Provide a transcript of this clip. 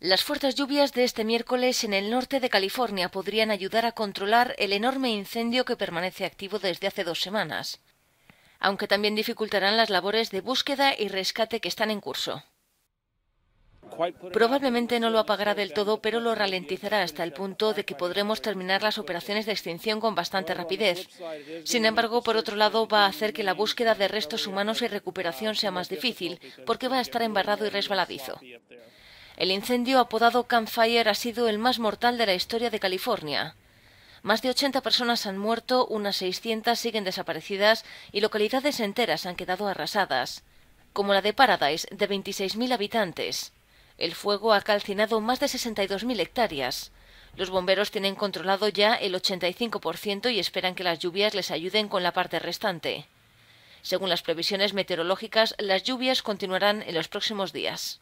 Las fuertes lluvias de este miércoles en el norte de California podrían ayudar a controlar el enorme incendio que permanece activo desde hace dos semanas, aunque también dificultarán las labores de búsqueda y rescate que están en curso. Probablemente no lo apagará del todo, pero lo ralentizará hasta el punto de que podremos terminar las operaciones de extinción con bastante rapidez. Sin embargo, por otro lado, va a hacer que la búsqueda de restos humanos y recuperación sea más difícil, porque va a estar embarrado y resbaladizo. El incendio apodado Campfire ha sido el más mortal de la historia de California. Más de 80 personas han muerto, unas 600 siguen desaparecidas y localidades enteras han quedado arrasadas, como la de Paradise, de 26.000 habitantes. El fuego ha calcinado más de 62.000 hectáreas. Los bomberos tienen controlado ya el 85% y esperan que las lluvias les ayuden con la parte restante. Según las previsiones meteorológicas, las lluvias continuarán en los próximos días.